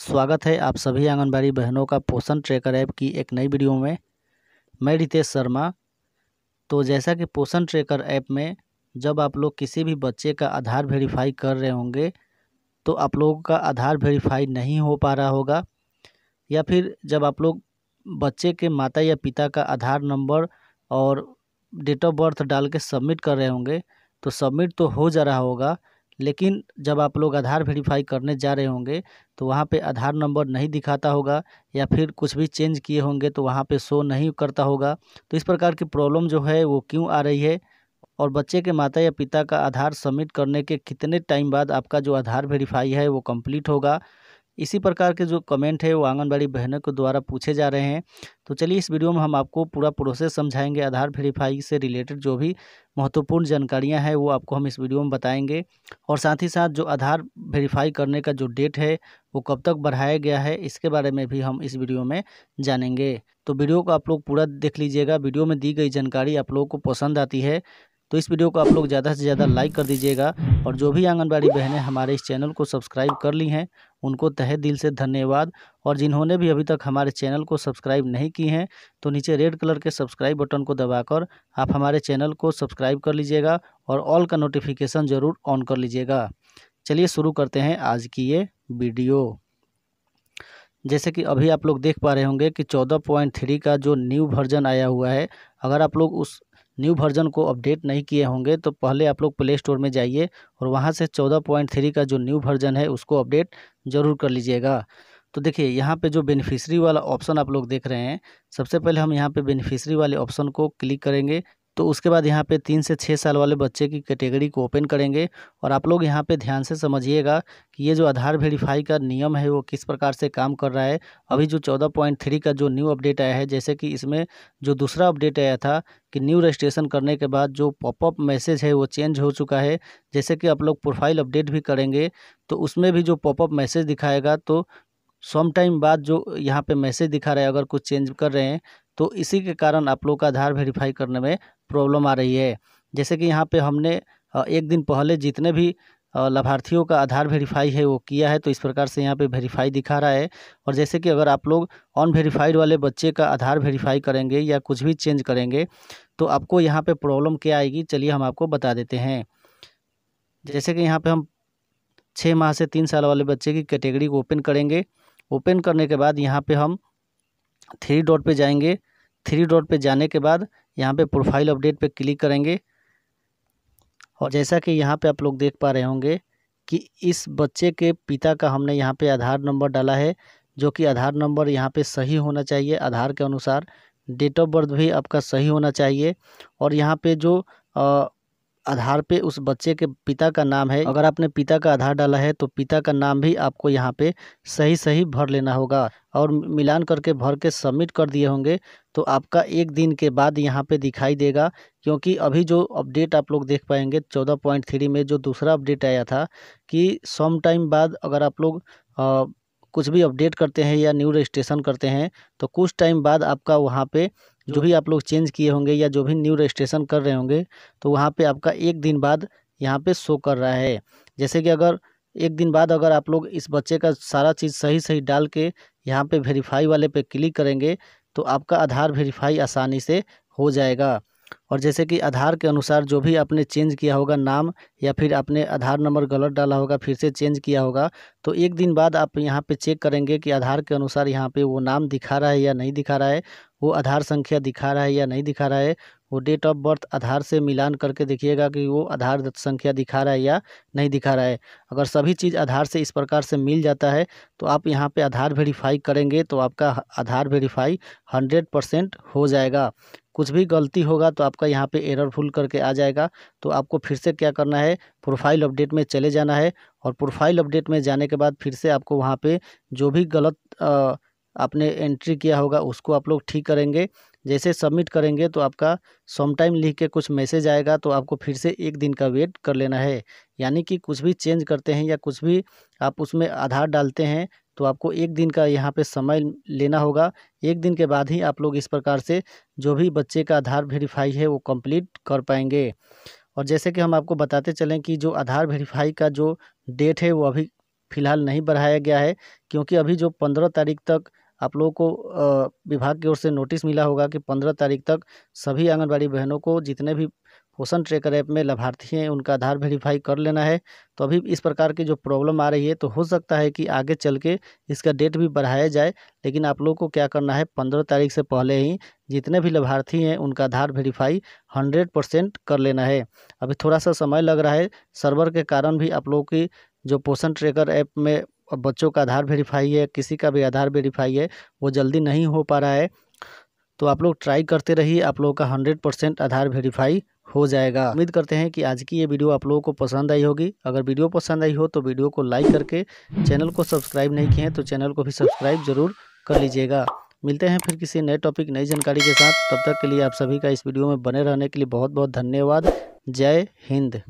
स्वागत है आप सभी आंगनबाड़ी बहनों का पोषण ट्रैकर ऐप की एक नई वीडियो में मैं रितेश शर्मा तो जैसा कि पोषण ट्रैकर ऐप में जब आप लोग किसी भी बच्चे का आधार वेरीफाई कर रहे होंगे तो आप लोगों का आधार वेरीफाई नहीं हो पा रहा होगा या फिर जब आप लोग बच्चे के माता या पिता का आधार नंबर और डेट ऑफ बर्थ डाल के सबमिट कर रहे होंगे तो सबमिट तो हो जा रहा होगा लेकिन जब आप लोग आधार वेरीफाई करने जा रहे होंगे तो वहाँ पे आधार नंबर नहीं दिखाता होगा या फिर कुछ भी चेंज किए होंगे तो वहाँ पे शो नहीं करता होगा तो इस प्रकार की प्रॉब्लम जो है वो क्यों आ रही है और बच्चे के माता या पिता का आधार सबमिट करने के कितने टाइम बाद आपका जो आधार वेरीफाई है वो कम्प्लीट होगा इसी प्रकार के जो कमेंट है वो आंगनबाड़ी बहनों के द्वारा पूछे जा रहे हैं तो चलिए इस वीडियो में हम आपको पूरा प्रोसेस समझाएंगे आधार वेरीफाई से रिलेटेड जो भी महत्वपूर्ण जानकारियां हैं वो आपको हम इस वीडियो में बताएंगे और साथ ही साथ जो आधार वेरीफाई करने का जो डेट है वो कब तक बढ़ाया गया है इसके बारे में भी हम इस वीडियो में जानेंगे तो वीडियो को आप लोग पूरा देख लीजिएगा वीडियो में दी गई जानकारी आप लोगों को पसंद आती है तो इस वीडियो को आप लोग ज़्यादा से ज़्यादा लाइक कर दीजिएगा और जो भी आंगनबाड़ी बहनें हमारे इस चैनल को सब्सक्राइब कर ली हैं उनको तहे दिल से धन्यवाद और जिन्होंने भी अभी तक हमारे चैनल को सब्सक्राइब नहीं की हैं तो नीचे रेड कलर के सब्सक्राइब बटन को दबाकर आप हमारे चैनल को सब्सक्राइब कर लीजिएगा और ऑल का नोटिफिकेशन ज़रूर ऑन कर लीजिएगा चलिए शुरू करते हैं आज की ये वीडियो जैसे कि अभी आप लोग देख पा रहे होंगे कि 14.3 का जो न्यू वर्जन आया हुआ है अगर आप लोग उस न्यू वर्जन को अपडेट नहीं किए होंगे तो पहले आप लोग प्ले स्टोर में जाइए और वहाँ से चौदह पॉइंट थ्री का जो न्यू वर्जन है उसको अपडेट ज़रूर कर लीजिएगा तो देखिए यहाँ पे जो बेनिफिशरी वाला ऑप्शन आप लोग देख रहे हैं सबसे पहले हम यहाँ पे बेनिफिशरी वाले ऑप्शन को क्लिक करेंगे तो उसके बाद यहाँ पे तीन से छः साल वाले बच्चे की कैटेगरी को ओपन करेंगे और आप लोग यहाँ पे ध्यान से समझिएगा कि ये जो आधार वेरीफाई का नियम है वो किस प्रकार से काम कर रहा है अभी जो चौदह पॉइंट थ्री का जो न्यू अपडेट आया है जैसे कि इसमें जो दूसरा अपडेट आया था कि न्यू रजिस्ट्रेशन करने के बाद जो पॉपअप मैसेज है वो चेंज हो चुका है जैसे कि आप लोग प्रोफाइल अपडेट भी करेंगे तो उसमें भी जो पॉपअप मैसेज दिखाएगा तो सम टाइम बाद जो यहाँ पर मैसेज दिखा रहा है अगर कुछ चेंज कर रहे हैं तो इसी के कारण आप लोग का आधार वेरीफाई करने में प्रॉब्लम आ रही है जैसे कि यहाँ पे हमने एक दिन पहले जितने भी लाभार्थियों का आधार वेरीफाई है वो किया है तो इस प्रकार से यहाँ पे वेरीफाई दिखा रहा है और जैसे कि अगर आप लोग अनवेरीफाइड वाले बच्चे का आधार वेरीफाई करेंगे या कुछ भी चेंज करेंगे तो आपको यहाँ पे प्रॉब्लम क्या आएगी चलिए हम आपको बता देते हैं जैसे कि यहाँ पे हम छः माह से तीन साल वाले बच्चे की कैटेगरी को ओपन करेंगे ओपन करने के बाद यहाँ पर हम थ्री डॉट पर जाएंगे थ्री डॉट पर जाने के बाद यहाँ पे प्रोफाइल अपडेट पे क्लिक करेंगे और जैसा कि यहाँ पे आप लोग देख पा रहे होंगे कि इस बच्चे के पिता का हमने यहाँ पे आधार नंबर डाला है जो कि आधार नंबर यहाँ पे सही होना चाहिए आधार के अनुसार डेट ऑफ बर्थ भी आपका सही होना चाहिए और यहाँ पे जो आ, आधार पे उस बच्चे के पिता का नाम है अगर आपने पिता का आधार डाला है तो पिता का नाम भी आपको यहाँ पे सही सही भर लेना होगा और मिलान करके भर के सबमिट कर दिए होंगे तो आपका एक दिन के बाद यहाँ पे दिखाई देगा क्योंकि अभी जो अपडेट आप लोग देख पाएंगे चौदह पॉइंट थ्री में जो दूसरा अपडेट आया था कि सम टाइम बाद अगर आप लोग कुछ भी अपडेट करते हैं या न्यू रजिस्ट्रेशन करते हैं तो कुछ टाइम बाद आपका वहाँ पे जो भी आप लोग चेंज किए होंगे या जो भी न्यू रजिस्ट्रेशन कर रहे होंगे तो वहाँ पे आपका एक दिन बाद यहाँ पे शो कर रहा है जैसे कि अगर एक दिन बाद अगर आप लोग इस बच्चे का सारा चीज़ सही सही डाल के यहाँ पर वेरीफाई वाले पे क्लिक करेंगे तो आपका आधार वेरीफाई आसानी से हो जाएगा और जैसे कि आधार के अनुसार जो भी आपने चेंज किया होगा नाम या फिर आपने आधार नंबर गलत डाला होगा फिर से चेंज किया होगा तो एक दिन बाद आप यहाँ पे चेक करेंगे कि आधार के अनुसार यहाँ पे वो नाम दिखा रहा है या नहीं दिखा रहा है वो आधार संख्या दिखा रहा है या नहीं दिखा रहा है वो डेट ऑफ बर्थ आधार से मिलान करके देखिएगा कि वो आधार संख्या दिखा रहा है या नहीं दिखा रहा है अगर सभी चीज़ आधार से इस प्रकार से मिल जाता है तो आप यहाँ पे आधार वेरीफाई करेंगे तो आपका आधार वेरीफाई हंड्रेड परसेंट हो जाएगा कुछ भी गलती होगा तो आपका यहाँ पे फुल करके आ जाएगा तो आपको फिर से क्या करना है प्रोफाइल अपडेट में चले जाना है और प्रोफाइल अपडेट में जाने के बाद फिर से आपको वहाँ पे जो भी गलत आ, आपने एंट्री किया होगा उसको आप लोग ठीक करेंगे जैसे सबमिट करेंगे तो आपका सम टाइम लिख के कुछ मैसेज आएगा तो आपको फिर से एक दिन का वेट कर लेना है यानी कि कुछ भी चेंज करते हैं या कुछ भी आप उसमें आधार डालते हैं तो आपको एक दिन का यहाँ पे समय लेना होगा एक दिन के बाद ही आप लोग इस प्रकार से जो भी बच्चे का आधार वेरीफाई है वो कंप्लीट कर पाएंगे और जैसे कि हम आपको बताते चलें कि जो आधार वेरीफाई का जो डेट है वो अभी फ़िलहाल नहीं बढ़ाया गया है क्योंकि अभी जो पंद्रह तारीख तक आप लोगों को विभाग की ओर से नोटिस मिला होगा कि पंद्रह तारीख तक सभी आंगनबाड़ी बहनों को जितने भी पोषण ट्रेकर ऐप में लाभार्थी हैं उनका आधार वेरीफाई कर लेना है तो अभी इस प्रकार की जो प्रॉब्लम आ रही है तो हो सकता है कि आगे चल के इसका डेट भी बढ़ाया जाए लेकिन आप लोगों को क्या करना है पंद्रह तारीख से पहले ही जितने भी लाभार्थी हैं उनका आधार वेरीफाई हंड्रेड परसेंट कर लेना है अभी थोड़ा सा समय लग रहा है सर्वर के कारण भी आप लोगों की जो पोषण ट्रेकर ऐप में बच्चों का आधार वेरीफाई है किसी का भी आधार वेरीफाई है वो जल्दी नहीं हो पा रहा है तो आप लोग ट्राई करते रहिए आप लोगों का हंड्रेड परसेंट आधार वेरीफाई हो जाएगा उम्मीद करते हैं कि आज की ये वीडियो आप लोगों को पसंद आई होगी अगर वीडियो पसंद आई हो तो वीडियो को लाइक करके चैनल को सब्सक्राइब नहीं किए हैं तो चैनल को भी सब्सक्राइब जरूर कर लीजिएगा मिलते हैं फिर किसी नए टॉपिक नई जानकारी के साथ तब तक के लिए आप सभी का इस वीडियो में बने रहने के लिए बहुत बहुत धन्यवाद जय हिंद